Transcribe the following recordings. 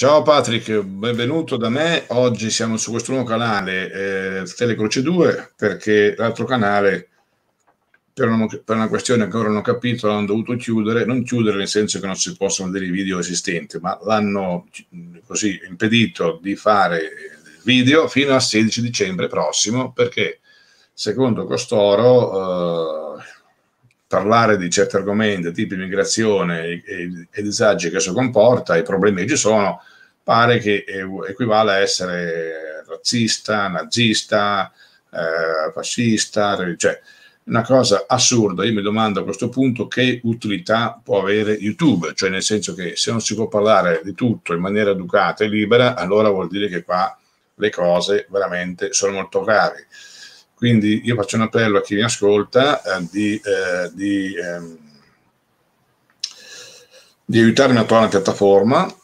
Ciao Patrick, benvenuto da me. Oggi siamo su questo nuovo canale eh, Telecroce 2 perché l'altro canale per una, per una, questione che ora non ho capito l'hanno dovuto chiudere, non chiudere nel senso che non si possono vedere i video esistenti, ma l'hanno così impedito di fare video fino al 16 dicembre prossimo perché secondo costoro eh, parlare di certi argomenti, tipo immigrazione e, e disagi che ciò comporta, i problemi che ci sono, pare che equivale a essere razzista, nazista, eh, fascista, cioè una cosa assurda. Io mi domando a questo punto che utilità può avere YouTube, cioè nel senso che se non si può parlare di tutto in maniera educata e libera, allora vuol dire che qua le cose veramente sono molto gravi. Quindi io faccio un appello a chi mi ascolta eh, di, eh, di, ehm, di, aiutarmi a trovare una piattaforma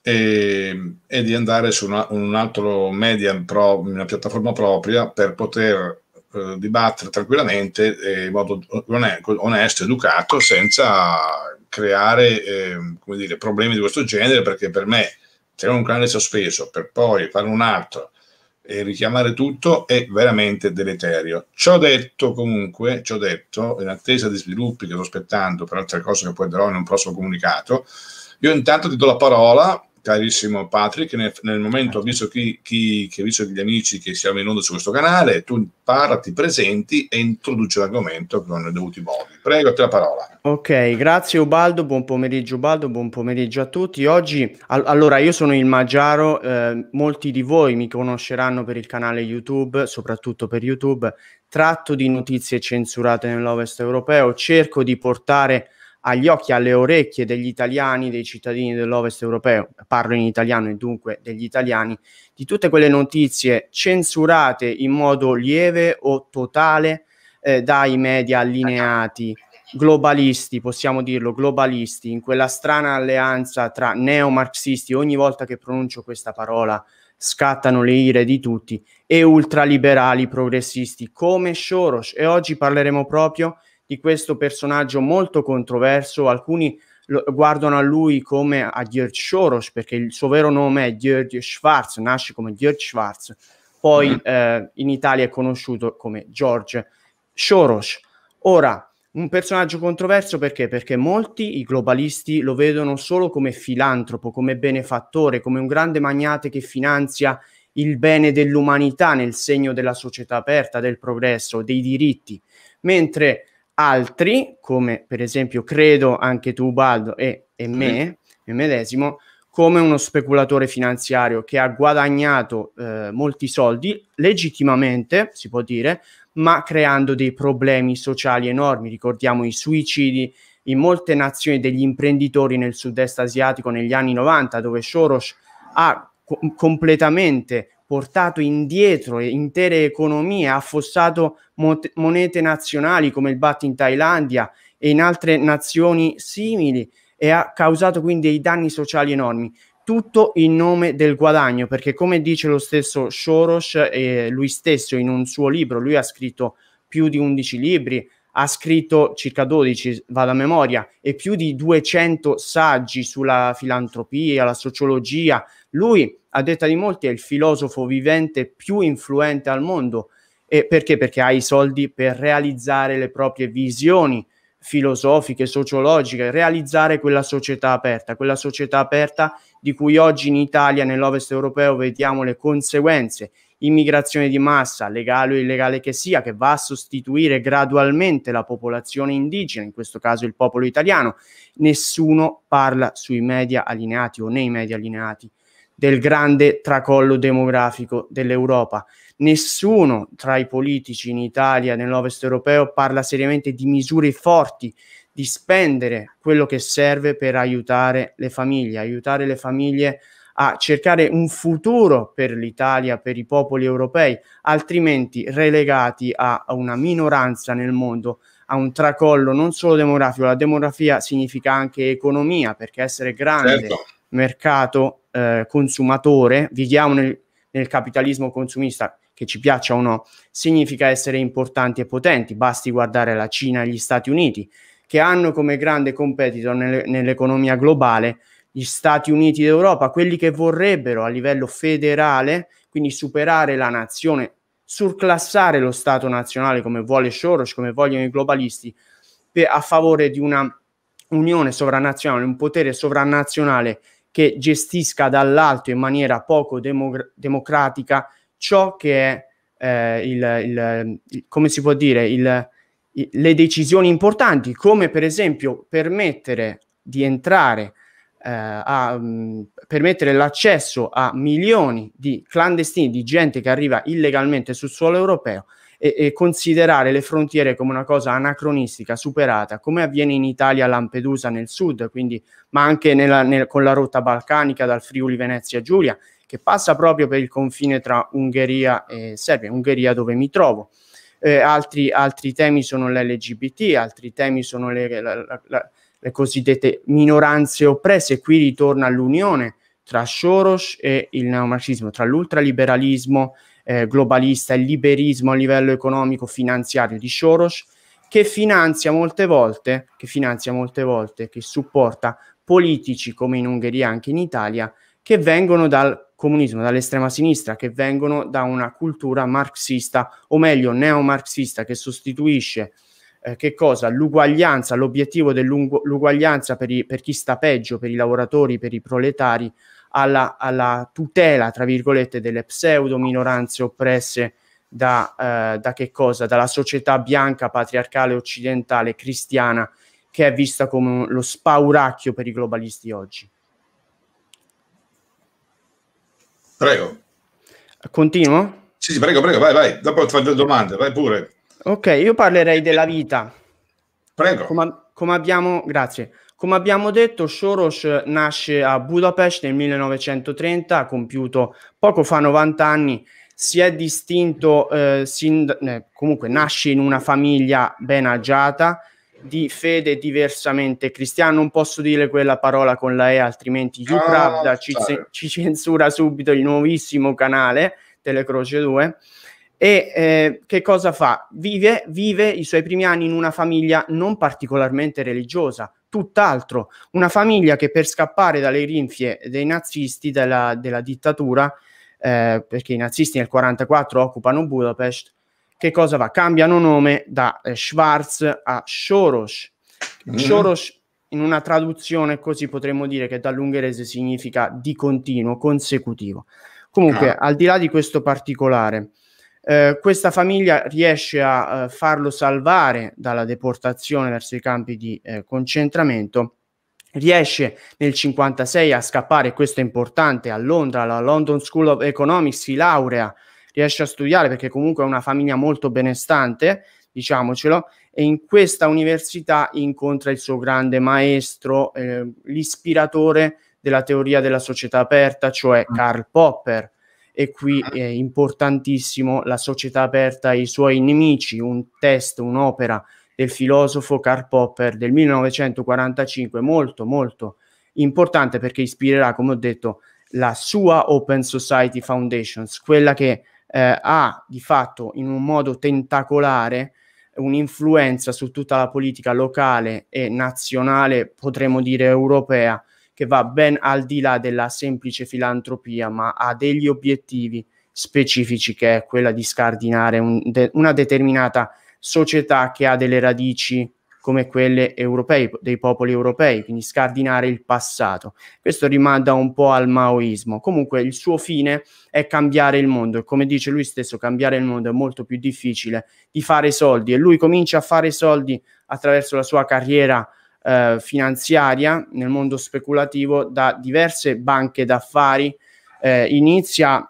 e, e di andare su una, un altro media, pro, una piattaforma propria per poter eh, dibattere tranquillamente in modo onesto, educato, senza creare ehm, dire, problemi di questo genere, perché per me creare un canale sospeso per poi fare un altro e richiamare tutto è veramente deleterio. Ciò detto, comunque, ciò detto, in attesa di sviluppi che sto aspettando per altre cose che poi darò in un prossimo comunicato, io intanto ti do la parola carissimo Patrick, nel, nel momento visto, chi, chi, che avviso gli amici che siamo in onda su questo canale, tu parla, ti presenti e introduci l'argomento con i dovuti modi. Prego, a te la parola. Ok, grazie Ubaldo, buon pomeriggio Ubaldo, buon pomeriggio a tutti. Oggi, all- allora, io sono il Maggiaro, eh, molti di voi mi conosceranno per il canale YouTube, soprattutto per YouTube, tratto di notizie censurate nell'Ovest europeo, cerco di portare agli occhi e alle orecchie degli italiani, dei cittadini dell'Ovest europeo, parlo in italiano e dunque degli italiani, di tutte quelle notizie censurate in modo lieve o totale eh, dai media allineati globalisti, possiamo dirlo, globalisti, in quella strana alleanza tra neomarxisti, ogni volta che pronuncio questa parola scattano le ire di tutti, e ultraliberali progressisti come Soros. E oggi parleremo proprio di questo personaggio molto controverso, alcuni lo, guardano a lui come a George Soros perché il suo vero nome è George Schwarz, nasce come George Schwarz, poi mm. eh, in Italia è conosciuto come George Soros. Ora, un personaggio controverso perché? Perché molti, i globalisti, lo vedono solo come filantropo, come benefattore, come un grande magnate che finanzia il bene dell'umanità nel segno della società aperta, del progresso, dei diritti, mentre altri, come per esempio credo anche tu Baldo e, e me, me medesimo, come uno speculatore finanziario che ha guadagnato eh, molti soldi legittimamente, si può dire, ma creando dei problemi sociali enormi. Ricordiamo i suicidi in molte nazioni degli imprenditori nel sud-est asiatico negli anni 90, dove Soros ha co- completamente portato indietro intere economie, ha affossato monete nazionali come il BAT in Thailandia e in altre nazioni simili e ha causato quindi dei danni sociali enormi. Tutto in nome del guadagno, perché come dice lo stesso Soros, eh, lui stesso in un suo libro, lui ha scritto più di 11 libri, ha scritto circa 12, vado a memoria, e più di 200 saggi sulla filantropia, la sociologia. Lui a detta di molti, è il filosofo vivente più influente al mondo. E perché? Perché ha i soldi per realizzare le proprie visioni filosofiche, sociologiche, realizzare quella società aperta, quella società aperta di cui oggi in Italia, nell'Ovest europeo, vediamo le conseguenze, immigrazione di massa, legale o illegale che sia, che va a sostituire gradualmente la popolazione indigena, in questo caso il popolo italiano. Nessuno parla sui media allineati o nei media allineati del grande tracollo demografico dell'Europa. Nessuno tra i politici in Italia, nell'Ovest europeo, parla seriamente di misure forti, di spendere quello che serve per aiutare le famiglie, aiutare le famiglie a cercare un futuro per l'Italia, per i popoli europei, altrimenti relegati a, una minoranza nel mondo, a un tracollo non solo demografico, la demografia significa anche economia, perché essere grande certo mercato eh, consumatore, viviamo nel, nel capitalismo consumista, che ci piaccia o no, significa essere importanti e potenti. Basti guardare la Cina e gli Stati Uniti, che hanno come grande competitor nel, nell'economia globale gli Stati Uniti d'Europa, quelli che vorrebbero a livello federale, quindi superare la nazione, surclassare lo Stato nazionale come vuole Soros, come vogliono i globalisti, per, a favore di una unione sovranazionale, un potere sovranazionale che gestisca dall'alto in maniera poco demogra- democratica ciò che è eh, il, il, il, come si può dire, il, le decisioni importanti, come per esempio permettere di entrare eh, a mh, mm, permettere l'accesso a milioni di clandestini, di gente che arriva illegalmente sul suolo europeo, e, e considerare le frontiere come una cosa anacronistica, superata, come avviene in Italia a Lampedusa nel sud, quindi, ma anche nella, nel, con la rotta balcanica dal Friuli Venezia Giulia, che passa proprio per il confine tra Ungheria e Serbia, Ungheria dove mi trovo. Eh, altri, altri, temi sono l'LGBT, altri temi sono le, la, la, le cosiddette minoranze oppresse, qui ritorna l'unione tra Soros e il neomarxismo, tra l'ultraliberalismo eh, globalista, il liberismo a livello economico finanziario di Soros, che finanzia molte volte, che finanzia molte volte, che supporta politici come in Ungheria, anche in Italia, che vengono dal comunismo, dall'estrema sinistra, che vengono da una cultura marxista, o meglio neomarxista, che sostituisce eh, che cosa? L'uguaglianza, l'obiettivo dell'uguaglianza per, i, per chi sta peggio, per i lavoratori, per i proletari, alla, alla tutela, tra virgolette, delle pseudo minoranze oppresse da, eh, da che cosa? Dalla società bianca, patriarcale, occidentale, cristiana, che è vista come lo spauracchio per i globalisti oggi. Prego. Continuo? Sì, sì, prego, prego, vai, vai. Dopo ti faccio domande, vai pure. Ok, io parlerei della vita. Prego. Come, come abbiamo, grazie, come abbiamo detto, Soros nasce a Budapest nel 1930, ha compiuto poco fa 90 anni, si è distinto, eh, sind- eh, comunque nasce in una famiglia ben agiata, di fede diversamente cristiana. Non posso dire quella parola con la E, altrimenti YouPravda ah, ci, ci, censura subito il nuovissimo canale Telecroce 2. E eh, che cosa fa? Vive, vive i suoi primi anni in una famiglia non particolarmente religiosa, tutt'altro. Una famiglia che per scappare dalle rinfie dei nazisti, della, della dittatura, eh, perché i nazisti nel 1944 occupano Budapest, che cosa va? Cambiano nome da eh, Schwarz a Soros. Mm. Soros, in una traduzione così potremmo dire che dall'ungherese significa di continuo, consecutivo. Comunque, ah. al di là di questo particolare, eh, questa famiglia riesce a eh, farlo salvare dalla deportazione verso i campi di eh, concentramento. Riesce nel 1956 a scappare, questo è importante, a Londra, alla London School of Economics, si laurea, riesce a studiare perché comunque è una famiglia molto benestante, diciamocelo, e in questa università incontra il suo grande maestro, eh, l'ispiratore della teoria della società aperta, cioè mm. Karl Popper e qui ah. è importantissimo la società aperta ai suoi nemici, un test, un'opera del filosofo Karl Popper del 1945, molto molto importante perché ispirerà, come ho detto, la sua Open Society Foundations, quella che eh, ha di fatto in un modo tentacolare un'influenza su tutta la politica locale e nazionale, potremmo dire europea, che va ben al di là della semplice filantropia, ma ha degli obiettivi specifici, che è quella di scardinare un, de, una determinata società che ha delle radici come quelle europee, dei popoli europei, quindi scardinare il passato. Questo rimanda un po' al maoismo. Comunque il suo fine è cambiare il mondo e come dice lui stesso, cambiare il mondo è molto più difficile di fare soldi e lui comincia a fare soldi attraverso la sua carriera eh, finanziaria, nel mondo speculativo, da diverse banche d'affari. Eh, inizia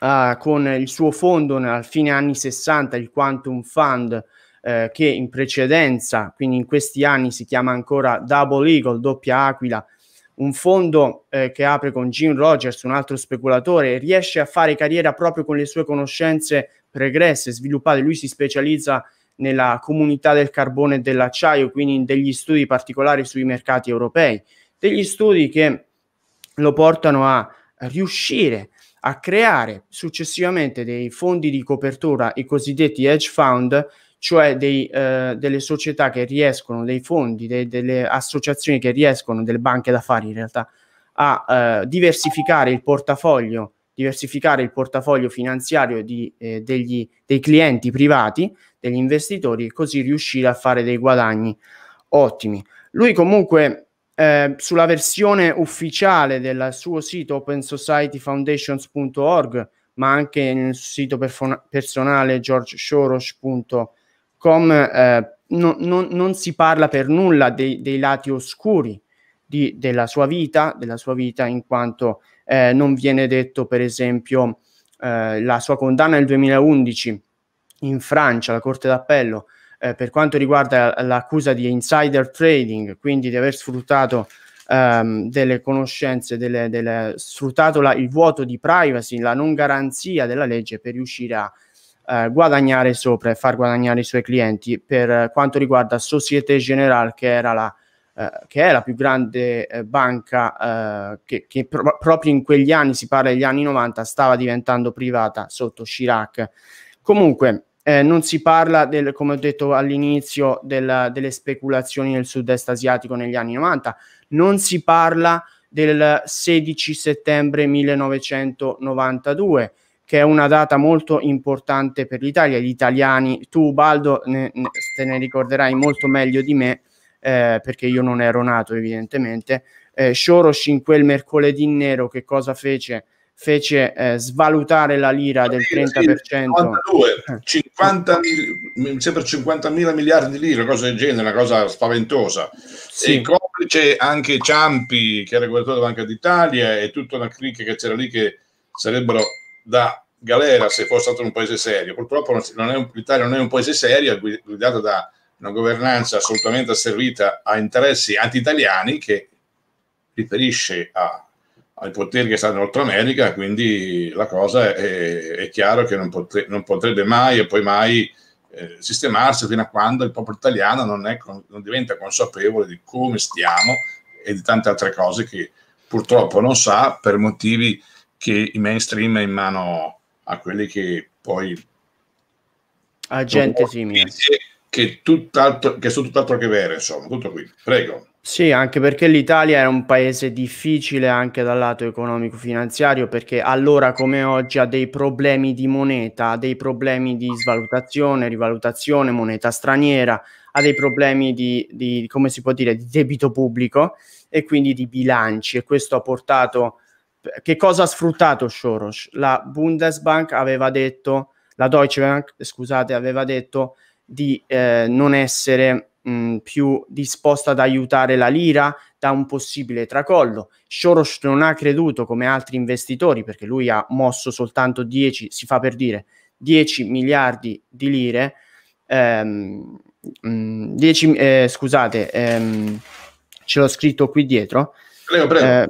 eh, con il suo fondo nel fine anni 60, il Quantum Fund, eh, che in precedenza, quindi in questi anni, si chiama ancora Double Eagle, doppia aquila, un fondo eh, che apre con Jim Rogers, un altro speculatore, riesce a fare carriera proprio con le sue conoscenze pregresse, sviluppate. Lui si specializza nella comunità del carbone e dell'acciaio, quindi in degli studi particolari sui mercati europei, degli studi che lo portano a riuscire a creare successivamente dei fondi di copertura, i cosiddetti hedge fund, cioè dei, eh, delle società che riescono, dei fondi, dei, delle associazioni che riescono, delle banche d'affari in realtà, a eh, diversificare il portafoglio diversificare il portafoglio finanziario di, eh, degli, dei clienti privati, degli investitori e così riuscire a fare dei guadagni ottimi. Lui comunque eh, sulla versione ufficiale del suo sito opensocietyfoundations.org, ma anche nel sito personale georgeshoros.com, eh, non, non, non, si parla per nulla dei, dei lati oscuri di, della, sua vita, della sua vita, in quanto eh, non viene detto, per esempio, eh, la sua condanna nel 2011 in Francia la Corte d'Appello eh, per quanto riguarda l'accusa di insider trading, quindi di aver sfruttato ehm, delle conoscenze, delle, delle, sfruttato la, il vuoto di privacy, la non garanzia della legge per riuscire a eh, guadagnare sopra e far guadagnare i suoi clienti per quanto riguarda Societe Generale che era la eh, che è la più grande eh, banca eh, che, che pro- proprio in quegli anni, si parla degli anni 90, stava diventando privata sotto Chirac Comunque, eh, non si parla, del, come ho detto all'inizio, delle speculazioni nel sud-est asiatico negli anni 90, non si parla del 16 settembre 1992, che è una data molto importante per l'Italia. Gli italiani, tu Baldo, ne, ne, te ne ricorderai molto meglio di me, eh, perché io non ero nato evidentemente. Eh, Soros in quel mercoledì nero che cosa fece? fece eh, svalutare la lira del 30%. 52, 50 mi sembra 50 mila miliardi di lire, cosa del genere, una cosa spaventosa. Sì. E complice anche Ciampi, che era governatore della Banca d'Italia, e tutta una cricca che c'era lì che sarebbero da galera se fosse stato un paese serio. Purtroppo non è un, l'Italia non è un paese serio, è guidata da una governanza assolutamente asservita a interessi anti-italiani che riferisce a ai poteri che stanno in Nord America, quindi la cosa è, è chiaro che non, potre, non, potrebbe mai e poi mai eh, sistemarsi fino a quando il popolo italiano non, è, non diventa consapevole di come stiamo e di tante altre cose che purtroppo non sa per motivi che i mainstream è in mano a quelli che poi a gente simile che, tutt'altro, che sono tutt'altro che vere insomma tutto qui prego sì, anche perché l'Italia è un paese difficile anche dal lato economico-finanziario, perché allora come oggi ha dei problemi di moneta, ha dei problemi di svalutazione, rivalutazione, moneta straniera, ha dei problemi di, di, come si può dire, di debito pubblico e quindi di bilanci. E questo ha portato... Che cosa ha sfruttato Soros? La Bundesbank aveva detto, la Deutsche Bank, scusate, aveva detto di eh, non essere mh, mm, più disposto ad aiutare la lira da un possibile tracollo. Soros non ha creduto come altri investitori perché lui ha mosso soltanto 10, si fa per dire, 10 miliardi di lire, ehm, mh, mm, 10, eh, scusate, ehm, ce l'ho scritto qui dietro, prego, prego. Eh,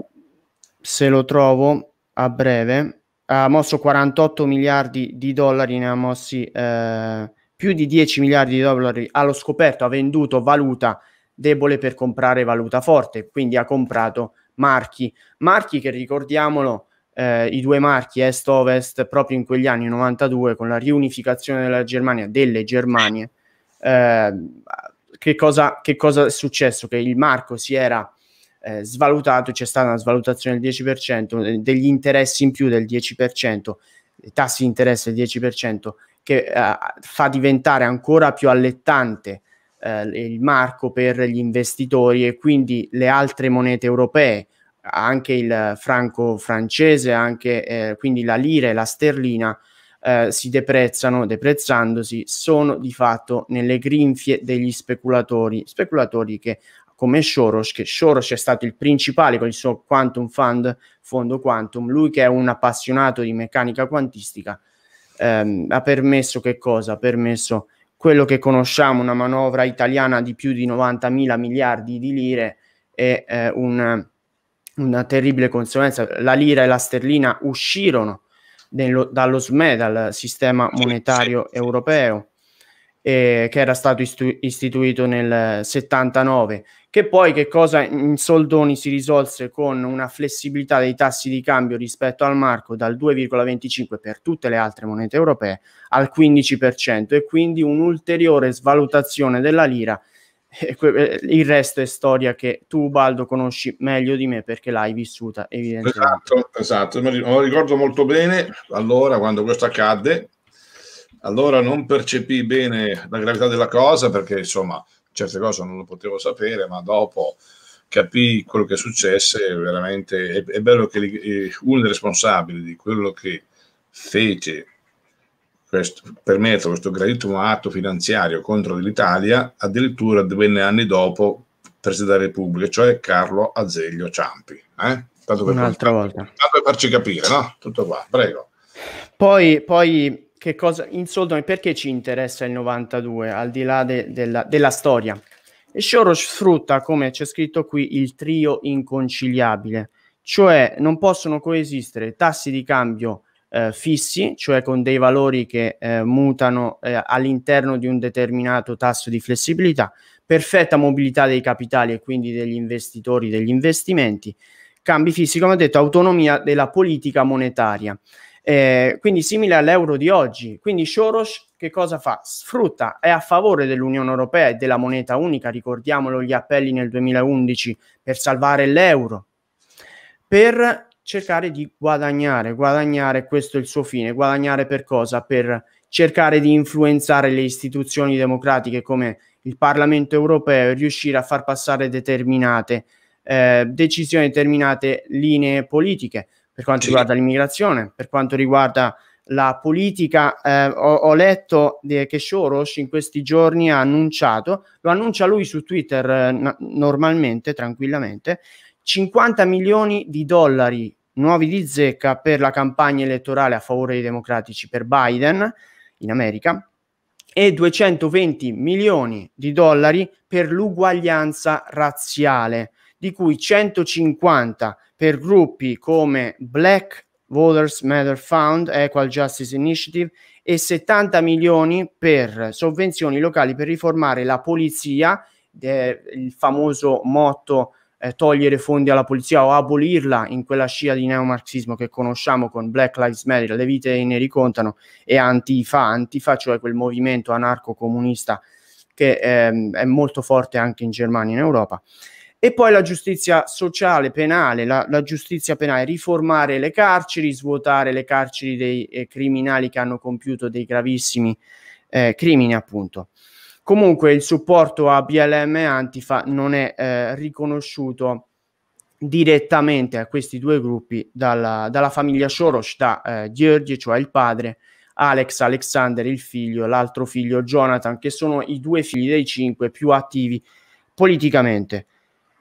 se lo trovo a breve, ha mosso 48 miliardi di dollari, ne ha mossi... Eh, più di 10 miliardi di dollari allo scoperto, ha venduto valuta debole per comprare valuta forte, quindi ha comprato marchi, marchi che ricordiamolo, eh, i due marchi est-ovest proprio in quegli anni 92 con la riunificazione della Germania, delle Germanie, eh, che, cosa, che cosa è successo? Che il marco si era eh, svalutato, c'è stata una svalutazione del 10%, degli interessi in più del 10%, tassi di interesse del 10% che uh, fa diventare ancora più allettante uh, il marco per gli investitori e quindi le altre monete europee, anche il franco francese, anche, eh, quindi la lira e la sterlina, eh, si deprezzano, deprezzandosi, sono di fatto nelle grinfie degli speculatori, speculatori che come Soros, che Soros è stato il principale con il suo Quantum Fund, fondo Quantum, lui che è un appassionato di meccanica quantistica, ehm, ha permesso che cosa? Ha permesso quello che conosciamo, una manovra italiana di più di 90 mila miliardi di lire e eh, un, una terribile conseguenza. La lira e la sterlina uscirono dello, dallo SME, dal sistema monetario europeo eh, che era stato istu- istituito nel 79, che poi che cosa in soldoni si risolse con una flessibilità dei tassi di cambio rispetto al marco dal 2,25 per tutte le altre monete europee al 15% e quindi un'ulteriore svalutazione della lira. Eh, il resto è storia che tu, Baldo, conosci meglio di me perché l'hai vissuta, evidentemente. Esatto, esatto. Me lo ricordo molto bene allora quando questo accadde, allora non percepì bene la gravità della cosa perché insomma certe cose non lo potevo sapere, ma dopo capì quello che successe, veramente è, è bello che li, eh, uno dei responsabili di quello che fece questo, permettere questo gravissimo atto finanziario contro l'Italia, addirittura divenne anni dopo Presidente della Repubblica, cioè Carlo Azeglio Ciampi. Eh? Tanto per, Un'altra farci, volta. Tanto per farci capire, no? Tutto qua, prego. Poi, poi che cosa, in soldoni, perché ci interessa il 92 al di là de, della, della storia? E Soros sfrutta, come c'è scritto qui, il trio inconciliabile, cioè non possono coesistere tassi di cambio eh, fissi, cioè con dei valori che eh, mutano eh, all'interno di un determinato tasso di flessibilità, perfetta mobilità dei capitali e quindi degli investitori, degli investimenti, cambi fissi, come ho detto, autonomia della politica monetaria. Eh, quindi simile all'euro di oggi. Quindi Soros che cosa fa? Sfrutta, è a favore dell'Unione Europea e della moneta unica, ricordiamolo gli appelli nel 2011 per salvare l'euro, per cercare di guadagnare, guadagnare, questo è il suo fine, guadagnare per cosa? Per cercare di influenzare le istituzioni democratiche come il Parlamento europeo e riuscire a far passare determinate eh, decisioni, determinate linee politiche per quanto sì. riguarda l'immigrazione, per quanto riguarda la politica. Eh, ho, ho, letto che Soros in questi giorni ha annunciato, lo annuncia lui su Twitter eh, normalmente, tranquillamente, 50 milioni di dollari nuovi di zecca per la campagna elettorale a favore dei democratici per Biden in America e 220 milioni di dollari per l'uguaglianza razziale, di cui 150 per gruppi come Black Voters Matter Fund, Equal Justice Initiative e 70 milioni per sovvenzioni locali per riformare la polizia, eh, il famoso motto eh, togliere fondi alla polizia o abolirla in quella scia di neomarxismo che conosciamo con Black Lives Matter, le vite ne ricontano, e Antifa, Antifa cioè quel movimento anarco-comunista che ehm, è molto forte anche in Germania e in Europa. E poi la giustizia sociale, penale, la, la giustizia penale, riformare le carceri, svuotare le carceri dei eh, criminali che hanno compiuto dei gravissimi eh, crimini, appunto. Comunque il supporto a BLM e Antifa non è eh, riconosciuto direttamente a questi due gruppi dalla, dalla famiglia Soros, da eh, George, cioè il padre, Alex Alexander, il figlio, l'altro figlio Jonathan, che sono i due figli dei cinque più attivi politicamente.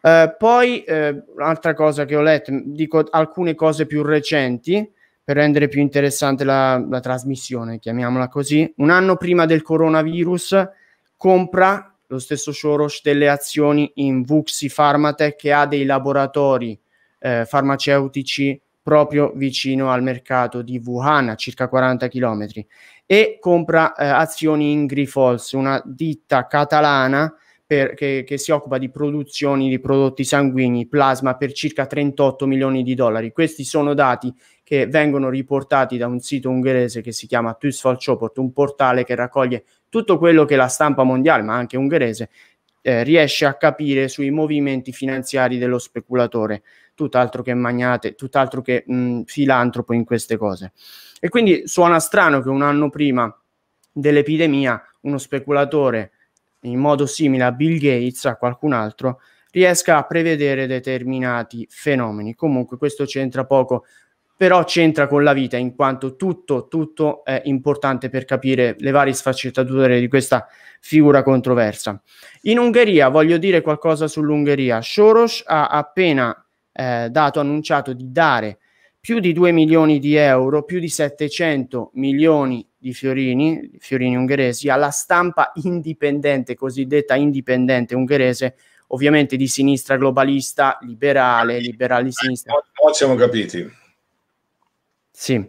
Eh, poi, eh, un'altra cosa che ho letto, dico alcune cose più recenti per rendere più interessante la, la trasmissione, chiamiamola così. Un anno prima del coronavirus compra lo stesso Soros delle azioni in Vuxi Pharmatech che ha dei laboratori eh, farmaceutici proprio vicino al mercato di Wuhan, a circa 40 km, e compra eh, azioni in Grifols, una ditta catalana per, che, che, si occupa di produzioni di prodotti sanguigni, plasma per circa 38 milioni di dollari. Questi sono dati che vengono riportati da un sito ungherese che si chiama Tusfalchoport, un portale che raccoglie tutto quello che la stampa mondiale, ma anche ungherese, eh, riesce a capire sui movimenti finanziari dello speculatore, tutt'altro che magnate, tutt'altro che mh, filantropo in queste cose. E quindi suona strano che un anno prima dell'epidemia uno speculatore in modo simile a Bill Gates, a qualcun altro, riesca a prevedere determinati fenomeni. Comunque questo c'entra poco, però c'entra con la vita, in quanto tutto, tutto è importante per capire le varie sfaccettature di questa figura controversa. In Ungheria, voglio dire qualcosa sull'Ungheria, Soros ha appena eh, dato, annunciato di dare più di 2 milioni di euro, più di 700 milioni di fiorini, fiorini ungheresi, alla stampa indipendente, cosiddetta indipendente ungherese, ovviamente di sinistra globalista, liberale, liberali sinistra. No, siamo capiti. Sì,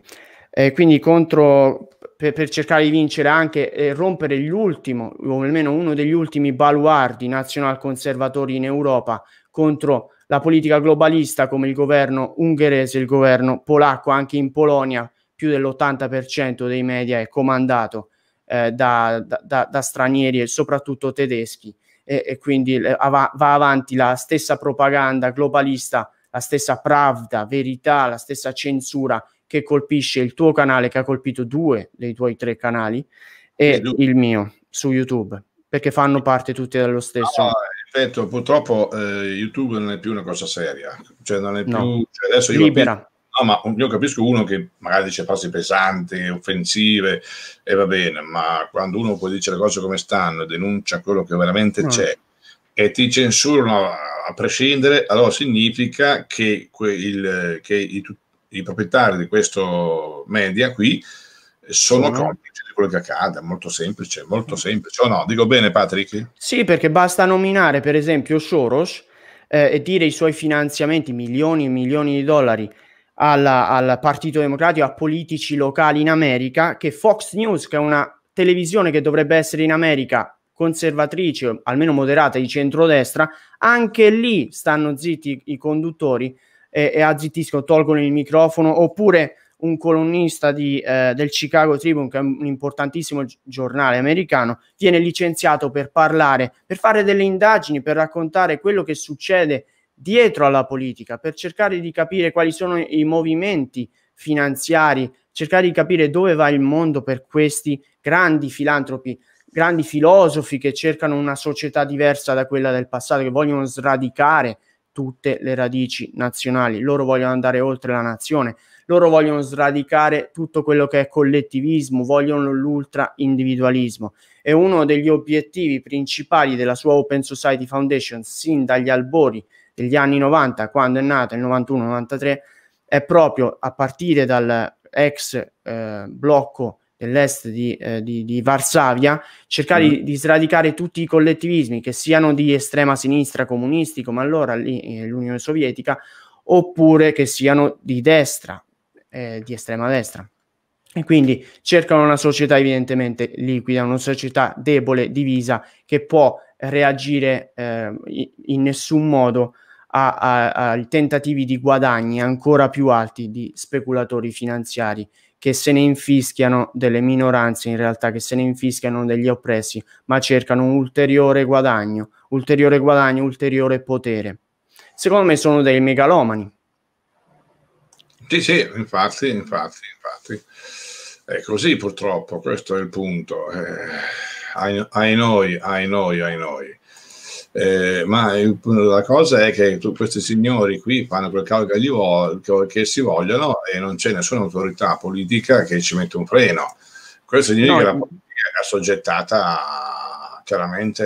eh, quindi contro, per, per, cercare di vincere anche e eh, rompere l'ultimo, o almeno uno degli ultimi baluardi nazionalconservatori in Europa contro la politica globalista come il governo ungherese, il governo polacco, anche in Polonia più dell'80% dei media è comandato eh, da, da, da, stranieri e soprattutto tedeschi e, e quindi eh, va, va avanti la stessa propaganda globalista, la stessa pravda, verità, la stessa censura che colpisce il tuo canale, che ha colpito due dei tuoi tre canali, e il mio su YouTube, perché fanno parte tutti dello stesso. Ah, ripeto, purtroppo eh, YouTube non è più una cosa seria, cioè non è più... Cioè adesso io Libera. no, ma io capisco uno che magari dice frasi pesanti, offensive, e va bene, ma quando uno poi dice le cose come stanno e denuncia quello che veramente no. Ah. c'è e ti censurano a prescindere, allora significa che, il, che i, i, proprietari di questo media qui sono complici quello che accada, molto semplice, molto semplice. O no, dico bene Patrick? Sì, perché basta nominare per esempio Soros eh, e dire i suoi finanziamenti, milioni e milioni di dollari, alla, al Partito Democratico, a politici locali in America, che Fox News, che è una televisione che dovrebbe essere in America conservatrice, o almeno moderata di centrodestra, anche lì stanno zitti i conduttori eh, e, e azzittiscono, tolgono il microfono, oppure un colonnista di, eh, del Chicago Tribune, che è un importantissimo giornale americano, viene licenziato per parlare, per fare delle indagini, per raccontare quello che succede dietro alla politica, per cercare di capire quali sono i movimenti finanziari, cercare di capire dove va il mondo per questi grandi filantropi, grandi filosofi che cercano una società diversa da quella del passato, che vogliono sradicare tutte le radici nazionali, loro vogliono andare oltre la nazione loro vogliono sradicare tutto quello che è collettivismo, vogliono l'ultra individualismo e uno degli obiettivi principali della sua Open Society Foundation sin dagli albori degli anni 90, quando è nata il 91-93, è proprio a partire dall'ex eh, blocco dell'est di, eh, di, di Varsavia, cercare mm. di, di, sradicare tutti i collettivismi, che siano di estrema sinistra comunisti, come allora lì, eh, l'Unione Sovietica, oppure che siano di destra, eh, di estrema destra. E quindi cercano una società evidentemente liquida, una società debole, divisa, che può reagire eh, in nessun modo ai tentativi di guadagni ancora più alti di speculatori finanziari che se ne infischiano delle minoranze in realtà, che se ne infischiano degli oppressi, ma cercano un ulteriore guadagno, ulteriore guadagno, ulteriore potere. Secondo me sono dei megalomani, sì, sì, infatti, infatti, infatti. È così purtroppo, questo è il punto. Eh, ai, ai noi, ai noi, ai noi. Eh, ma il, la cosa è che tu, questi signori qui fanno quel cavolo che, vo- che, si vogliono e non c'è nessuna autorità politica che ci mette un freno. Questo significa no, che la politica è assoggettata chiaramente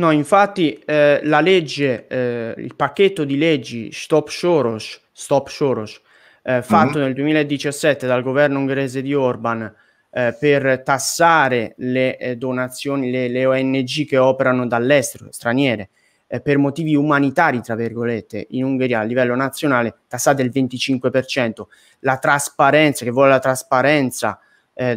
No, infatti eh, la legge, eh, il pacchetto di leggi Stop Soros, Stop Soros eh, mhm. fatto mm-hmm. nel 2017 dal governo ungherese di Orban eh, per tassare le eh, donazioni, le, le, ONG che operano dall'estero, straniere, eh, per motivi umanitari, tra virgolette, in Ungheria a livello nazionale, tassate il 25%. La trasparenza, che vuole la trasparenza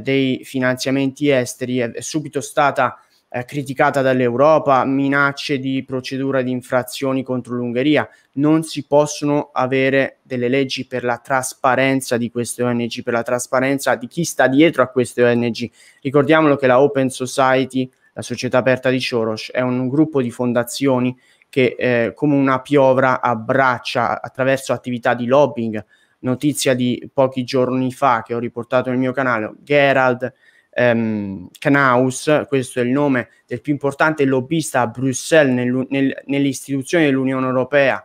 dei finanziamenti esteri, è subito stata eh, criticata dall'Europa, minacce di procedura di infrazioni contro l'Ungheria. Non si possono avere delle leggi per la trasparenza di queste ONG, per la trasparenza di chi sta dietro a queste ONG. Ricordiamolo che la Open Society, la società aperta di Soros, è un gruppo di fondazioni che eh, come una piovra abbraccia attraverso attività di lobbying. Notizia di pochi giorni fa che ho riportato nel mio canale, Gerald, ehm, Knaus, questo è il nome del più importante lobbista a Bruxelles nel, nel, nell'istituzione dell'Unione Europea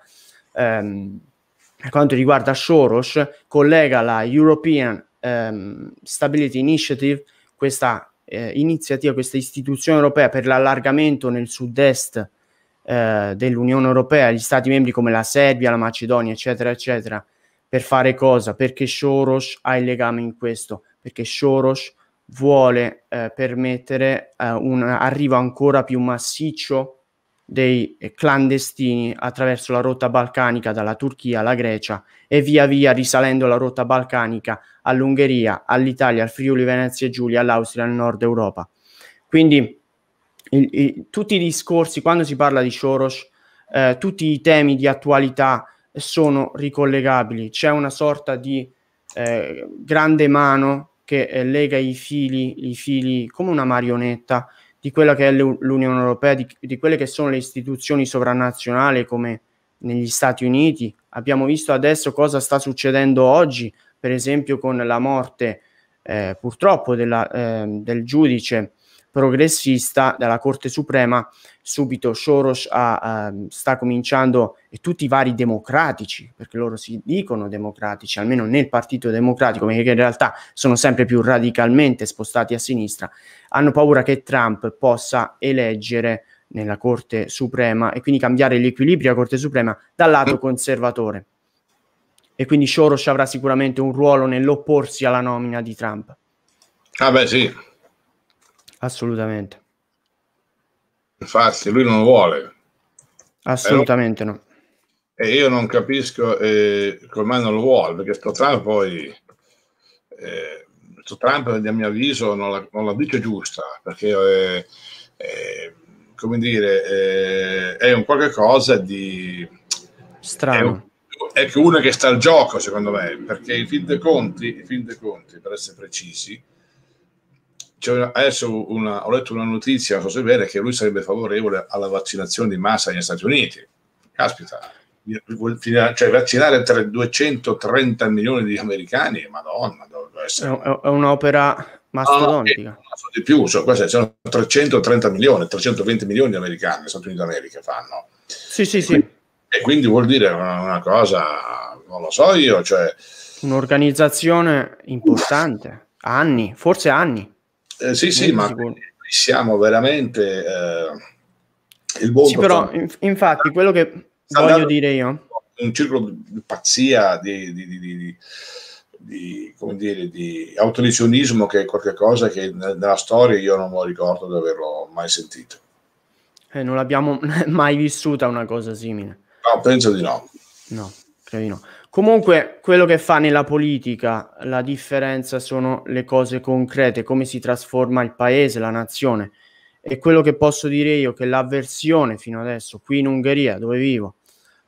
ehm, per quanto riguarda Soros, collega la European ehm, Stability Initiative, questa eh, iniziativa, questa istituzione europea per l'allargamento nel sud-est eh, dell'Unione Europea, gli stati membri come la Serbia, la Macedonia, eccetera, eccetera, per fare cosa? Perché Soros ha il legame in questo, perché Soros vuole eh, permettere eh, un arrivo ancora più massiccio dei clandestini attraverso la rotta balcanica dalla Turchia alla Grecia e via via risalendo la rotta balcanica all'Ungheria, all'Italia, al Friuli Venezia e Giulia, all'Austria, al nord Europa. Quindi il, il, tutti i discorsi, quando si parla di Soros, eh, tutti i temi di attualità sono ricollegabili, c'è una sorta di eh, grande mano che eh, lega i fili, i fili come una marionetta di quella che è l'Unione Europea, di, di, quelle che sono le istituzioni sovranazionali come negli Stati Uniti. Abbiamo visto adesso cosa sta succedendo oggi, per esempio con la morte eh, purtroppo della, eh, del giudice progressista della Corte Suprema, subito Soros ha, uh, sta cominciando e tutti i vari democratici, perché loro si dicono democratici, almeno nel Partito Democratico, ma che in realtà sono sempre più radicalmente spostati a sinistra, hanno paura che Trump possa eleggere nella Corte Suprema e quindi cambiare l'equilibrio equilibri Corte Suprema dal lato conservatore. E quindi Soros avrà sicuramente un ruolo nell'opporsi alla nomina di Trump. Ah beh sì, Assolutamente. Infatti, lui non vuole. Assolutamente Però, no. Eh, e io non capisco eh, come non lo vuole, perché sto Trump poi... Eh, sto Trump, a mio avviso, non la, non la dice giusta, perché... Eh, eh, come dire, eh, è un qualche cosa di... Strano. è che uno che sta al gioco, secondo me, perché in fin dei conti, in fin dei conti per essere precisi, cioè, adesso una, ho letto una notizia, non so se è vera, che lui sarebbe favorevole alla vaccinazione di massa negli Stati Uniti. Caspita, cioè vaccinare 230 milioni di americani, madonna, dovrebbe essere... È un'opera mastodontica. Ah, so di più, so, queste sono 330 milioni, 320 milioni di americani negli Stati Uniti d'America fanno. Sì, sì, e sì. Quindi, e quindi vuol dire una, una cosa, non lo so io, cioè... Un'organizzazione importante, anni, forse anni. Eh, sì, sì, ma noi siamo veramente eh, il buon Sì, però, in, infatti, quello che voglio dire io. Un circolo di pazzia, di, di, di, di di, come dire, di autolesionismo che è qualcosa che nella storia io non lo ricordo di averlo mai sentito. Eh, non abbiamo mai vissuta una cosa simile. No, penso di no. No, credo di no. Comunque, quello che fa nella politica la differenza sono le cose concrete, come si trasforma il paese, la nazione. E quello che posso dire io è che l'avversione fino adesso, qui in Ungheria, dove vivo,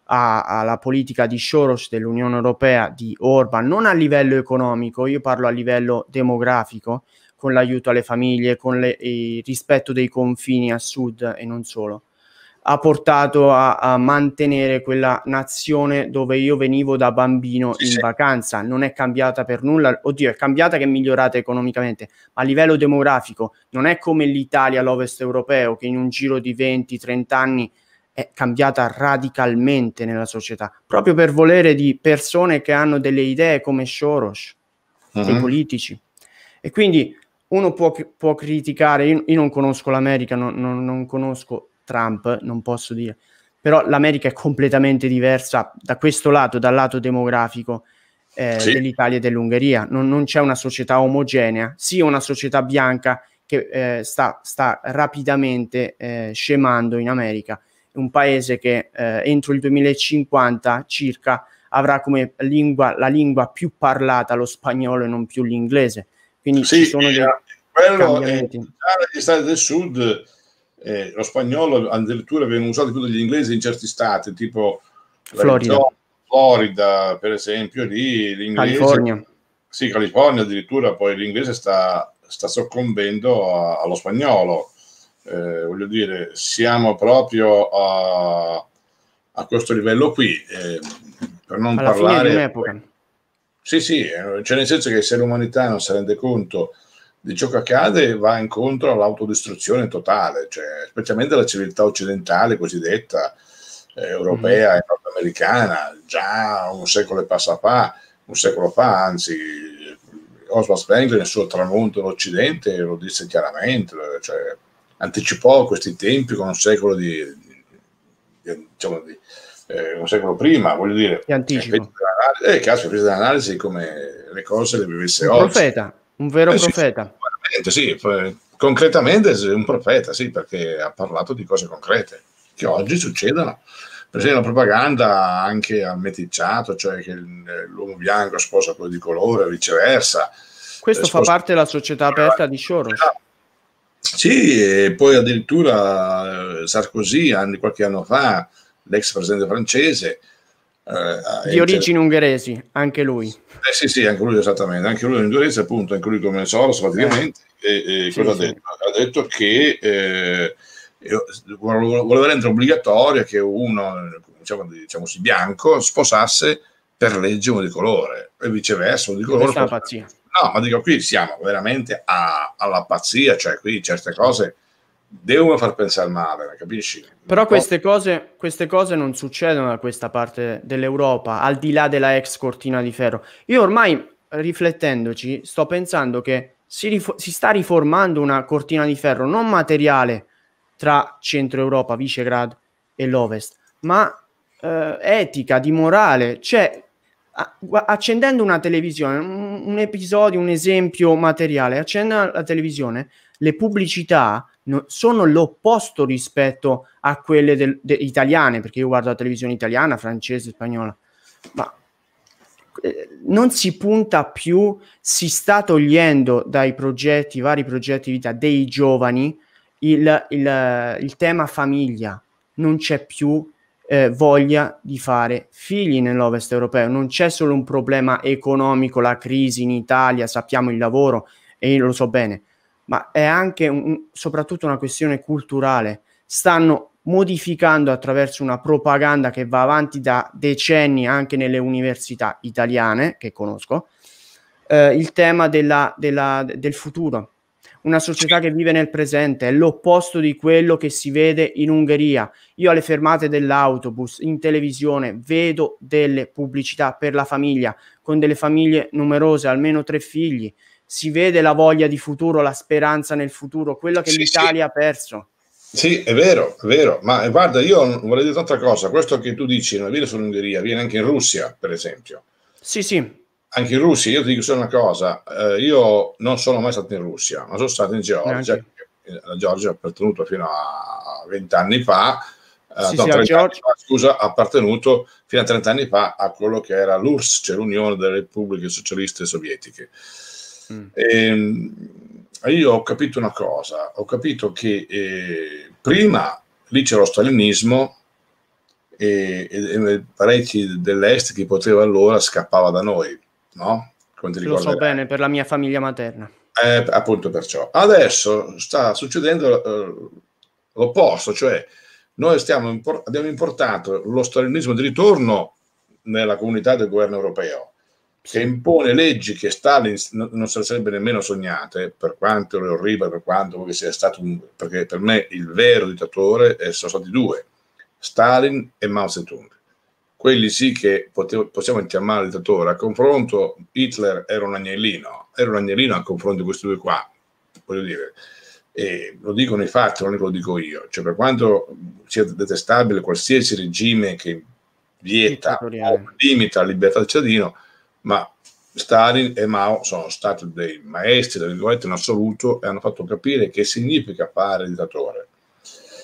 alla politica di Soros dell'Unione Europea, di Orban, non a livello economico, io parlo a livello demografico, con l'aiuto alle famiglie, con le, il rispetto dei confini a sud e non solo ha portato a, a, mantenere quella nazione dove io venivo da bambino in vacanza. Non è cambiata per nulla, oddio, è cambiata che è migliorata economicamente, ma a livello demografico non è come l'Italia, l'Ovest europeo, che in un giro di 20-30 anni è cambiata radicalmente nella società, proprio per volere di persone che hanno delle idee come Soros, uh-huh. dei mm-hmm. politici. E quindi uno può, può criticare, io, io, non conosco l'America, non, non, non conosco Trump, non posso dire, però l'America è completamente diversa da questo lato, dal lato demografico eh, sì. dell'Italia e dell'Ungheria. Non, non, c'è una società omogenea, sì una società bianca che eh, sta, sta, rapidamente eh, scemando in America, un paese che eh, entro il 2050 circa avrà come lingua, la lingua più parlata lo spagnolo e non più l'inglese. Quindi sì, ci sono eh, dei quello cambiamenti. È, gli del sud eh, lo spagnolo addirittura viene usato più dagli inglesi in certi stati, tipo Florida, Florida per esempio, lì l'inglese... California. Sì, California addirittura, poi l'inglese sta, sta soccombendo a, allo spagnolo. Eh, voglio dire, siamo proprio a, a questo livello qui, eh, per non Alla parlare... Fine di un'epoca. Sì, sì, eh, cioè nel senso che se l'umanità non si rende conto di ciò che accade va incontro all'autodistruzione totale, cioè, specialmente la civiltà occidentale cosiddetta, eh, europea mm. e nordamericana, già un secolo e passa fa, un secolo fa, anzi, Oswald Spengler nel suo tramonto all'Occidente lo disse chiaramente, cioè, anticipò questi tempi con un secolo di, di, diciamo di eh, un secolo prima, voglio dire, e anticipo. Eh, cazzo, fece dell'analisi come le cose le vivesse un oggi. Profeta. Un vero eh, profeta. Sì, sì, concretamente un profeta, sì, perché ha parlato di cose concrete che oggi succedono. Per esempio la propaganda anche al meticciato, cioè che l'uomo bianco sposa quello di colore, viceversa. Questo eh, fa parte della società aperta di Soros. Ah, sì, e poi addirittura eh, Sarkozy, anni, qualche anno fa, l'ex presidente francese, eh, di origini certo. ungheresi, anche lui. Eh sì, sì, anche lui esattamente, anche lui è ungherese, appunto, anche lui come Soros eh. praticamente. Eh. E, e sì, cosa sì. ha detto? Ha detto che eh, voleva rendere obbligatoria che uno, diciamo, diciamo bianco, sposasse per legge uno di colore e viceversa uno di colore. pazzia. No, ma dico, qui siamo veramente a, alla pazzia, cioè qui certe cose devono far pensare male, capisci? Però queste cose, queste cose, non succedono da questa parte dell'Europa, al di là della ex cortina di ferro. Io ormai, riflettendoci, sto pensando che si, rifo- si sta riformando una cortina di ferro non materiale tra Centro Europa, Visegrad e l'Ovest, ma eh, etica, di morale. Cioè, a- accendendo una televisione, un, un episodio, un esempio materiale, accendendo la televisione, le pubblicità sono l'opposto rispetto a quelle del, de, italiane, perché io guardo la televisione italiana, francese, spagnola, ma eh, non si punta più, si sta togliendo dai progetti, vari progetti di vita dei giovani il, il, il tema famiglia, non c'è più eh, voglia di fare figli nell'ovest europeo. Non c'è solo un problema economico, la crisi in Italia, sappiamo il lavoro e lo so bene, ma è anche un, soprattutto una questione culturale. Stanno modificando attraverso una propaganda che va avanti da decenni anche nelle università italiane che conosco, eh, il tema della, della, del futuro. Una società che vive nel presente è l'opposto di quello che si vede in Ungheria. Io alle fermate dell'autobus, in televisione, vedo delle pubblicità per la famiglia, con delle famiglie numerose, almeno tre figli, si vede la voglia di futuro, la speranza nel futuro, quello che sì, l'Italia sì. ha perso. Sì, è vero, è vero, ma eh, guarda, io vorrei dire un'altra cosa, questo che tu dici non viene solo in Ungheria, viene anche in Russia, per esempio. Sì, sì. Anche in Russia, io ti dico solo una cosa, eh, io non sono mai stato in Russia, ma sono stato in Georgia, eh, la Georgia ha appartenuto fino a vent'anni fa, eh, sì, no, sì, Georgia... fa, scusa, ha appartenuto fino a trent'anni fa a quello che era l'URSS, cioè l'Unione delle Repubbliche Socialiste Sovietiche. Mm. E ehm, io ho capito una cosa, ho capito che eh, prima lì c'era lo stalinismo e, eh, e, e parecchi dell'est che poteva allora scappava da noi, no? Lo so bene per la mia famiglia materna. Eh, appunto perciò. Adesso sta succedendo eh, l'opposto, cioè noi stiamo, abbiamo importato lo stalinismo di ritorno nella comunità del governo europeo che impone leggi che Stalin non se le sarebbe nemmeno sognate, per quanto le orriba, per quanto sia stato un... perché per me il vero dittatore sono stati due, Stalin e Mao Zedong. Quelli sì che potevo, possiamo chiamare dittatore, a confronto Hitler era un agnellino, era un agnellino a confronto di questi due qua, voglio dire, e lo dicono i fatti, non è che lo dico io, cioè per quanto sia detestabile qualsiasi regime che vieta o limita la libertà del cittadino, ma Stalin e Mao sono stati dei maestri, in assoluto, e hanno fatto capire che significa fare dittatore.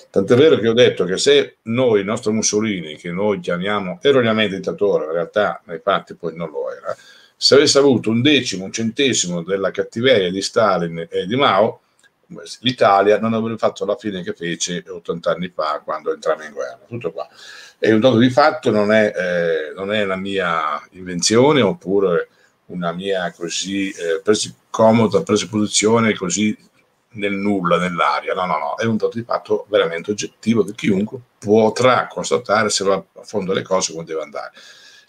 Tant'è vero che ho detto che se noi, il nostro Mussolini, che noi chiamiamo erroneamente dittatore, in realtà nei fatti poi non lo era, se avesse avuto un decimo, un centesimo della cattiveria di Stalin e di Mao, l'Italia non avrebbe fatto la fine che fece 80 anni fa quando entrammo in guerra. Tutto qua. È un dato di fatto, non è, eh, non è, una mia invenzione oppure una mia così eh, presi, comoda presupposizione così nel nulla, nell'aria. No, no, no, è un dato di fatto veramente oggettivo che chiunque potrà constatare se va a fondo le cose come deve andare.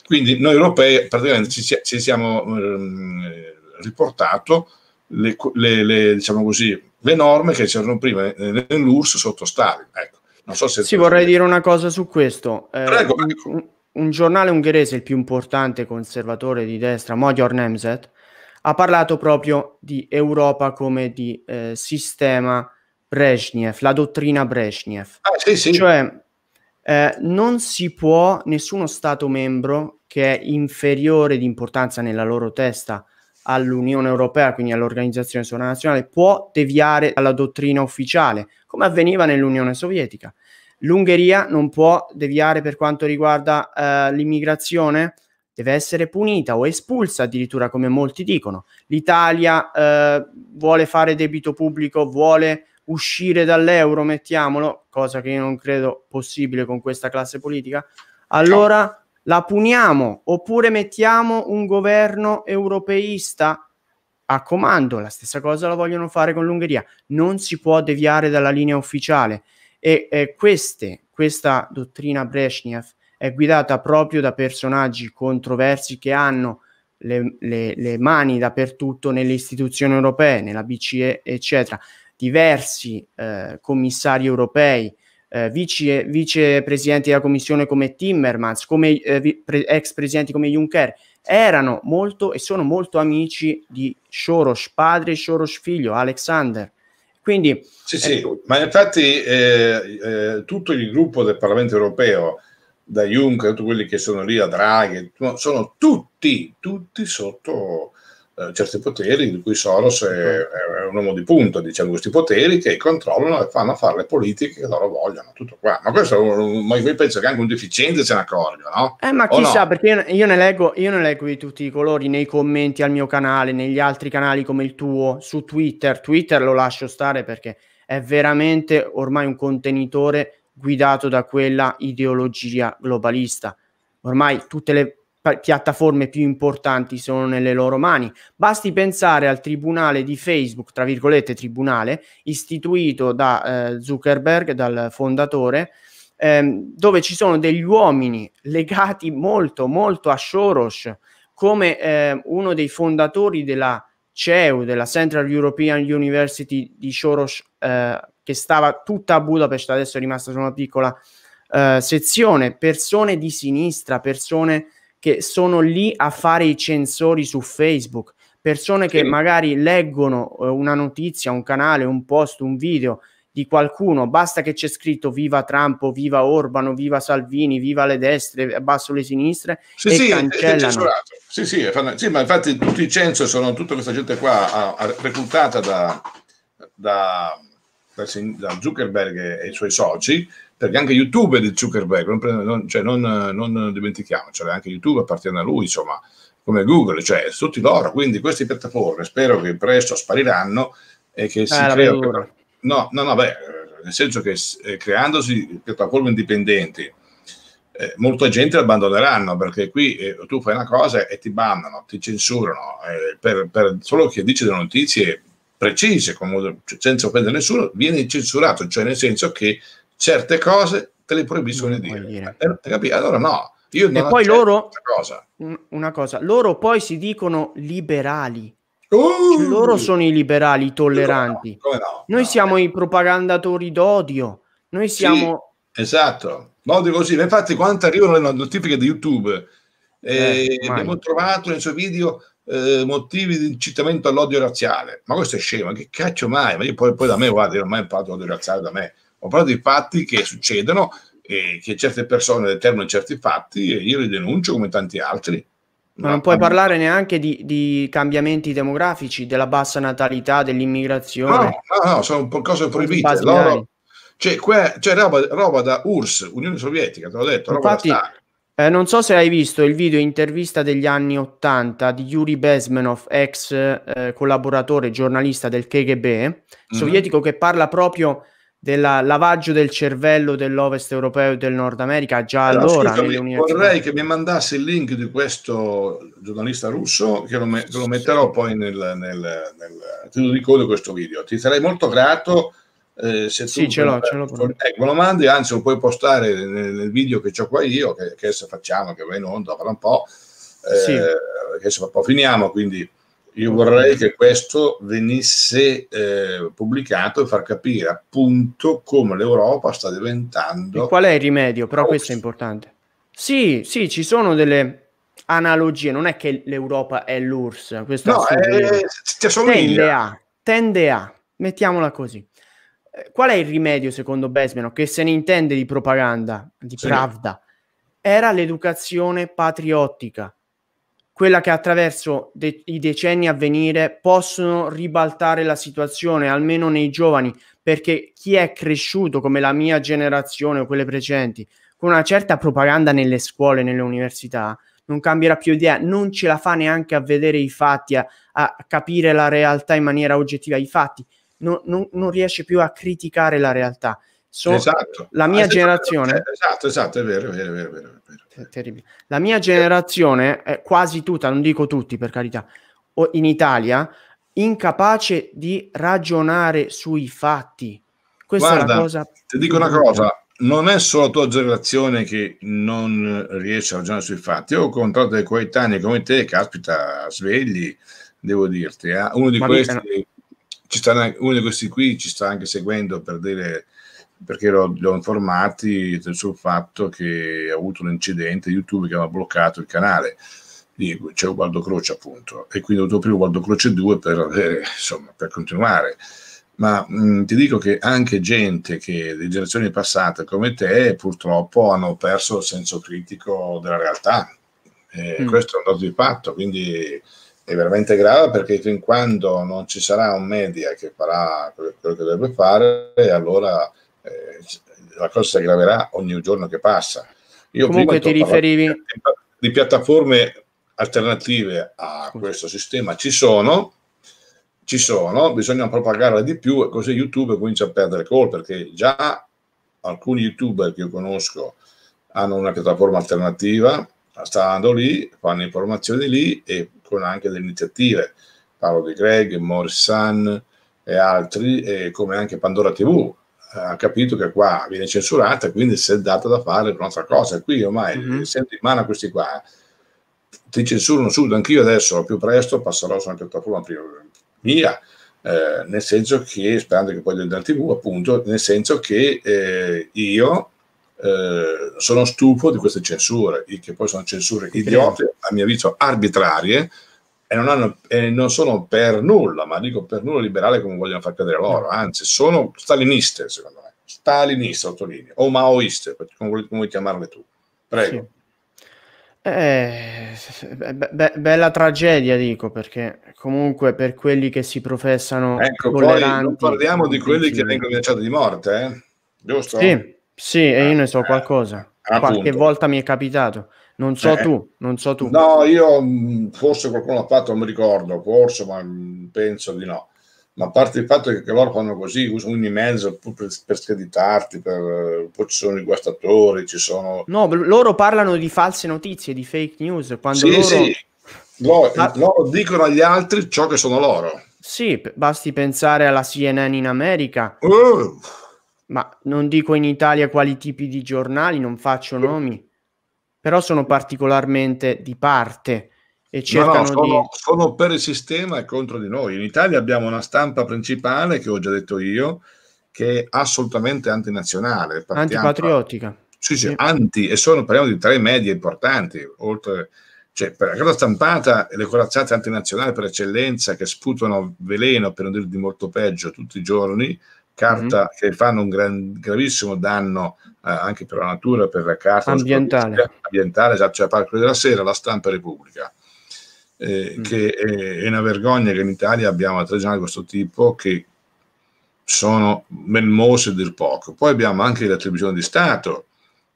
Quindi noi europei praticamente ci, ci siamo eh, riportato le, le, le, diciamo così, le norme che c'erano prima eh, nell'URSS sottostavi. Ecco, non so se... Sì, vorrei dire una cosa su questo. Eh, prego, prego. Ecco. Un, giornale ungherese, il più importante conservatore di destra, Modior Nemzet, ha parlato proprio di Europa come di eh, sistema Brezhnev, la dottrina Brezhnev. Ah, sì, sì. Cioè, eh, non si può, nessuno Stato membro che è inferiore di importanza nella loro testa all'Unione Europea, quindi all'Organizzazione Sovranazionale, può deviare dalla dottrina ufficiale, come avveniva nell'Unione Sovietica. L'Ungheria non può deviare per quanto riguarda eh, l'immigrazione, deve essere punita o espulsa addirittura, come molti dicono. L'Italia eh, vuole fare debito pubblico, vuole uscire dall'euro, mettiamolo, cosa che io non credo possibile con questa classe politica. Allora la puniamo oppure mettiamo un governo europeista a comando. La stessa cosa la vogliono fare con l'Ungheria. Non si può deviare dalla linea ufficiale. E eh, queste, questa dottrina Brezhnev è guidata proprio da personaggi controversi che hanno le, le, le mani dappertutto nelle istituzioni europee, nella BCE, eccetera. Diversi eh, commissari europei eh, vice, vicepresidenti della Commissione come Timmermans, come eh, pre, ex presidenti come Juncker, erano molto e sono molto amici di Soros padre e Soros figlio, Alexander. Quindi, sì, eh, sì, ma infatti eh, eh, tutto il gruppo del Parlamento europeo, da Juncker, tutti quelli che sono lì, a Draghi, sono tutti, tutti sotto eh, certi poteri, di cui Soros mm. è, è, un uomo di punta, diciamo, questi poteri che controllano e fanno fare le politiche che loro vogliono, tutto qua. Ma questo, ma voi penso che anche un deficiente se ne accorga, no? Eh, ma chissà, no? perché io, ne leggo, io ne leggo di tutti i colori nei commenti al mio canale, negli altri canali come il tuo, su Twitter. Twitter lo lascio stare perché è veramente ormai un contenitore guidato da quella ideologia globalista. Ormai tutte le piattaforme più importanti sono nelle loro mani. Basti pensare al tribunale di Facebook, tra virgolette tribunale, istituito da eh, Zuckerberg, dal fondatore, ehm, dove ci sono degli uomini legati molto, molto a Soros, come eh, uno dei fondatori della CEU, della Central European University di Soros, eh, che stava tutta a Budapest, adesso è rimasta solo una piccola eh, sezione, persone di sinistra, persone che sono lì a fare i censori su Facebook, persone che sì. magari leggono eh, una notizia, un canale, un post, un video di qualcuno, basta che c'è scritto viva Trump, viva Orbano, viva Salvini, viva le destre, abbasso le sinistre sì, e sì, cancellano. Sì, sì, fanno, sì, ma infatti tutti i censori sono tutta questa gente qua a, a, reclutata da, da, da, da Zuckerberg e, e i suoi soci perché anche YouTube è di Zuckerberg, non, non, cioè non, non dimentichiamocelo, cioè, anche YouTube appartiene a lui, insomma, come Google, cioè tutti loro, quindi queste piattaforme spero che presto spariranno e che eh, si ah, creino... No, no, no, beh, nel senso che eh, creandosi piattaforme indipendenti, eh, molta gente abbandoneranno perché qui eh, tu fai una cosa e ti bannano, ti censurano, eh, per, per solo chi dice delle notizie precise, come, cioè, senza offendere nessuno, viene censurato, cioè nel senso che certe cose te le proibiscono di dire. dire. Eh, allora no, io non e poi loro, cosa. una cosa, loro poi si dicono liberali. Uh, cioè, loro sono i liberali i tolleranti. No, no, Noi no, siamo i propagandatori d'odio. Noi siamo... Sì, esatto, l'odio così. infatti quando arrivano le notifiche di YouTube, eh, eh, abbiamo trovato nei suoi video eh, motivi di incitamento all'odio razziale. Ma questo è scemo, che caccio mai? Ma io poi, poi da me, guarda, io ormai ho imparato l'odio razziale da me. Ho parlato di fatti che succedono e che certe persone determinano certi fatti e io li denuncio come tanti altri. Ma non puoi parlare neanche di, di, cambiamenti demografici, della bassa natalità, dell'immigrazione. No, no, no, sono cose proibite. Loro, cioè, que, cioè roba, roba, da URSS, Unione Sovietica, te l'ho detto. Infatti, eh, non so se hai visto il video intervista degli anni Ottanta di Yuri Besmenov, ex eh, collaboratore giornalista del KGB eh, mm -hmm. sovietico, che parla proprio del lavaggio del cervello dell'Ovest europeo e del Nord America già allora. Scusami, vorrei che mi mandasse il link di questo giornalista russo, che lo, me- che lo metterò poi nel, nel, nel titolo di coda questo video. Ti sarei molto grato. Eh, se sì, ce l'ho, ce l'ho. Eh, me ecco, lo mandi, anzi lo puoi postare nel, nel video che ho qua io, che, che adesso facciamo, che va in onda fra un po'. Eh, sì. Che adesso un po' finiamo, quindi io vorrei che questo venisse eh, pubblicato e far capire appunto come l'Europa sta diventando. E qual è il rimedio? Però questo è importante. Sì, sì, ci sono delle analogie, non è che l'Europa è l'URSS, questo no, è, eh, tende a, tende a, mettiamola così. Eh, qual è il rimedio secondo Besmeno, che se ne intende di propaganda, di sì. pravda? Era l'educazione patriottica quella che attraverso de- i decenni a venire possono ribaltare la situazione, almeno nei giovani, perché chi è cresciuto come la mia generazione o quelle precedenti, con una certa propaganda nelle scuole, nelle università, non cambierà più idea, non ce la fa neanche a vedere i fatti, a, a capire la realtà in maniera oggettiva, i fatti, non, non, non riesce più a criticare la realtà. So, esatto. La mia ah, generazione... Esatto, esatto, è vero, è vero, è vero. È vero, è vero. terribile. La mia generazione, è quasi tutta, non dico tutti per carità, in Italia, incapace di ragionare sui fatti. Questa Guarda, è la cosa... Ti dico una cosa, non è solo la tua generazione che non riesce a ragionare sui fatti. Io ho incontrato dei coetanei come te, caspita, svegli, devo dirti. Eh? Uno, di questi, stanno, uno, di questi, qui ci sta anche seguendo per dire perché li ho informati sul fatto che ha avuto un incidente YouTube che aveva bloccato il canale di c'è cioè Ubaldo Croce appunto e quindi ho dovuto aprire Ubaldo Croce 2 per, avere, eh, insomma, per continuare ma mh, mm, ti dico che anche gente che di generazioni passate come te purtroppo hanno perso il senso critico della realtà eh, mm. questo è un dato di fatto quindi è veramente grave perché fin quando non ci sarà un media che farà quello che dovrebbe fare, allora eh, la cosa si aggraverà ogni giorno che passa. Io Comunque ti riferivi... Di piattaforme alternative a questo sistema ci sono, ci sono, bisogna propagarle di più e così YouTube comincia a perdere col perché già alcuni youtuber che io conosco hanno una piattaforma alternativa, stanno lì, fanno informazioni lì e con anche delle iniziative. Parlo di Greg, Morris Sun e altri, e come anche Pandora TV, eh, ha capito che qua viene censurata, quindi si è data da fare un'altra cosa. Qui ormai, mm-hmm. essendo in mano a questi qua, ti censurano subito. Anch'io adesso, più presto, passerò su una piattaforma mia, eh, nel senso che, sperando che poi diventi TV, appunto, nel senso che eh, io eh, sono stufo di queste censure, che poi sono censure idiote, a mio avviso arbitrarie, e non, hanno, e non, sono per nulla, ma dico per nulla liberale come vogliono far credere loro, mm. anzi sono staliniste secondo me, staliniste sottolineo, o maoiste, come vuoi chiamarle tu. Prego. Sì. Eh, be- be- bella tragedia, dico, perché comunque per quelli che si professano... Ecco, poi non parliamo di quelli che vengono minacciati di morte, eh? giusto? Sì, sì, eh, e io ne so eh, qualcosa. Qualche volta mi è capitato. Non so eh, tu, non so tu. No, io mm, forse qualcuno l'ha fatto, non mi ricordo, forse, ma mm, penso di no. Ma a parte il fatto che, loro fanno così, usano un mezzo per, per screditarti, per, eh, poi ci sono i guastatori, ci sono... No, loro parlano di false notizie, di fake news, quando sì, loro... Sì. Ah. Eh, loro, ah. dicono agli altri ciò che sono loro. Sì, basti pensare alla CNN in America. Uh. Ma non dico in Italia quali tipi di giornali, non faccio nomi però sono particolarmente di parte. E cercano no, no, sono, di... sono per il sistema e contro di noi. In Italia abbiamo una stampa principale, che ho già detto io, che è assolutamente antinazionale. Antipatriottica. Tra... Sì, sì, sì, anti, e sono, parliamo di tre media importanti, oltre cioè per la carta stampata e le corazzate antinazionali per eccellenza che sputano veleno, per non dire di molto peggio, tutti i giorni, carta mm che fanno un gran, gravissimo danno eh, anche per la natura, per la carta ambientale, ambientale esatto, cioè Parco della Sera, la stampa Repubblica. Eh, mm. Che è, è una vergogna che in Italia abbiamo tre giornali di questo tipo che sono melmose dir poco. Poi abbiamo anche la televisione di Stato,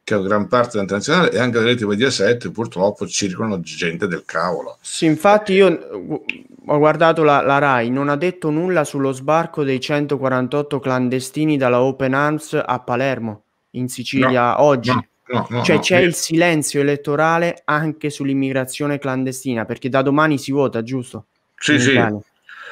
che è una gran parte internazionale, e anche le reti Mediaset purtroppo circolano gente del cavolo. Sì, infatti io ho guardato la, la, RAI, non ha detto nulla sullo sbarco dei 148 clandestini dalla Open Arms a Palermo in Sicilia no, oggi. No, no, cioè c'è il silenzio elettorale anche sull'immigrazione clandestina, perché da domani si vota, giusto? Sì, sì.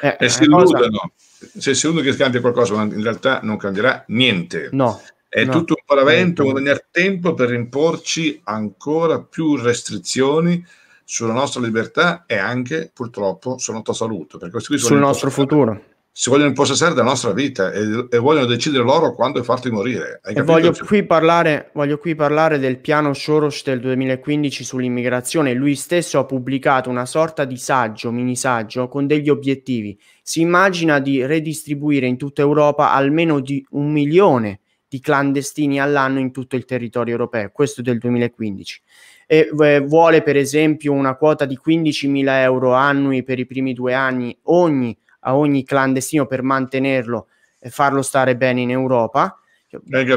Eh, e si illudono. Se si illudono che cambia qualcosa, ma in realtà non cambierà niente. No. È tutto un paravento, guadagnare tempo per imporci ancora più restrizioni sulla nostra libertà e anche, purtroppo, sulla nostra salute. Sul nostro futuro si vogliono impossessare della nostra vita e, e, vogliono decidere loro quando farti morire. e voglio cioè qui, parlare, voglio qui parlare del piano Soros del 2015 sull'immigrazione. Lui stesso ha pubblicato una sorta di saggio, mini saggio, con degli obiettivi. Si immagina di redistribuire in tutta Europa almeno di un milione di clandestini all'anno in tutto il territorio europeo, questo del 2015. E, vuole per esempio una quota di 15.000 euro annui per i primi due anni ogni anno a ogni clandestino per mantenerlo e farlo stare bene in Europa.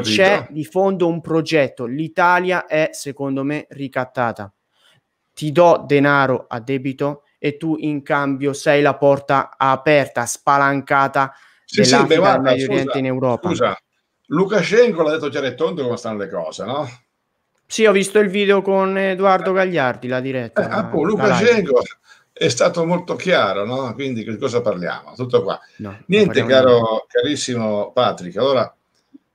C'è di fondo un progetto, l'Italia è secondo me ricattata. Ti do denaro a debito e tu in cambio sei la porta aperta, spalancata sì, dell'Africa sì, guarda, Medio Oriente in Europa. Scusa, Lukashenko l'ha detto già tondo come stanno le cose, no? Sì, ho visto il video con Edoardo Gagliardi, la diretta. Eh, appunto, Lukashenko, è stato molto chiaro, no? Quindi di cosa parliamo? Tutto qua. No, Niente, caro, carissimo Patrick. Allora,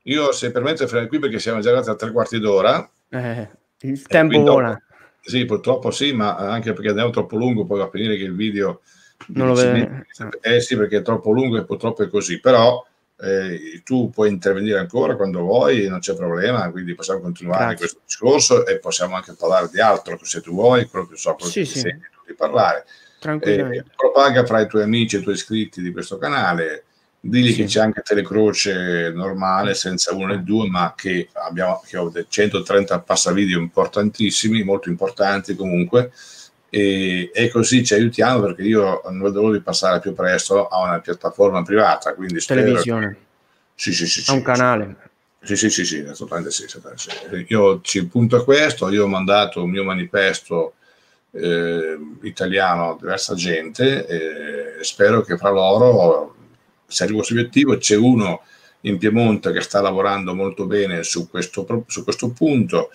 io se permetto fermo qui perché siamo già arrivati a tre quarti d'ora. Eh, il tempo vola. Sì, purtroppo sì, ma anche perché andiamo troppo lungo, poi va a finire che il video... Non lo vedo. Eh sì, perché è troppo lungo e purtroppo è così. Però eh, tu puoi intervenire ancora quando vuoi, non c'è problema, quindi possiamo continuare Grazie. questo discorso e possiamo anche parlare di altro se tu vuoi, quello che so, quello sì, che sì. Segni di parlare. Eh, propaga fra i tuoi amici e i tuoi iscritti di questo canale, digli sì. che c'è anche Telecroce normale senza uno e due, ma che abbiamo che ho 130 passavideo importantissimi, molto importanti comunque. E, e, così ci aiutiamo perché io non vedo di passare più presto a una piattaforma privata quindi televisione che... sì, sì, sì, a un canale sì sì sì, sì, assolutamente sì, io ci punto a questo io ho mandato un mio manifesto eh, italiano diversa gente eh, e spero che fra loro si arrivi a questo obiettivo. C'è uno in Piemonte che sta lavorando molto bene su questo, su questo punto.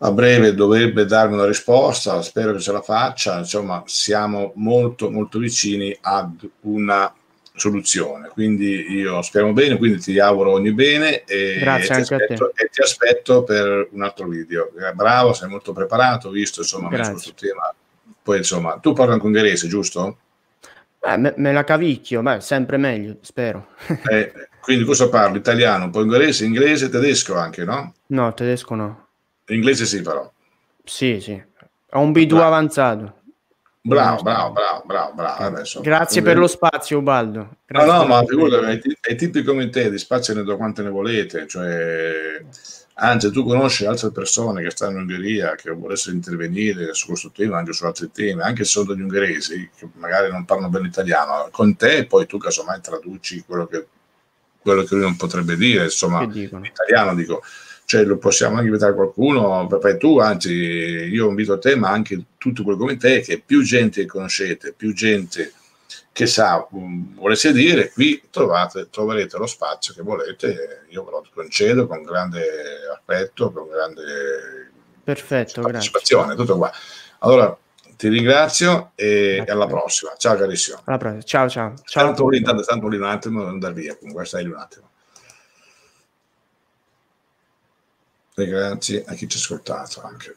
A breve dovrebbe darmi una risposta, spero che ce la faccia. Insomma, siamo molto, molto vicini ad una soluzione. Quindi io speriamo bene, quindi ti auguro ogni bene e, Grazie ti, aspetto, e ti aspetto per un altro video. Eh, bravo, sei molto preparato, visto insomma questo tema. Poi insomma, tu parli anche ungherese, giusto? Eh, me, me, la cavicchio, beh, sempre meglio, spero. eh, quindi cosa parlo? Italiano, un po' ungherese, inglese, tedesco anche, no? No, tedesco no. Inglese sì però. Sì, sì. Ho un B2 ah. avanzato. Bravo, bravo, bravo, bravo, bravo. Adesso, Grazie per lo spazio, Ubaldo. no, no, ma figurati, ai tipi come te di spazio ne do quante ne volete, cioè anzi tu conosci altre persone che stanno in Ungheria che volessero intervenire su questo tema anche su altri temi anche se sono degli ungheresi che magari non parlano bene italiano con te poi tu casomai traduci quello che, quello che lui non potrebbe dire insomma in italiano dico cioè lo possiamo anche invitare qualcuno, vai tu, anzi io invito te, ma anche tutto quello come te, che più gente conoscete, più gente che sa, mm, volesse dire, qui trovate, troverete lo spazio che volete, io ve lo concedo con grande affetto, con grande Perfetto, partecipazione, grazie. tutto qua. Allora, ti ringrazio e grazie. alla prossima. Ciao carissimo. Alla prossima. Ciao, ciao. ciao tanto, lì, tanto lì un attimo, non andare via, comunque stai lì un attimo. Grazie a chi ci ha ascoltato anche.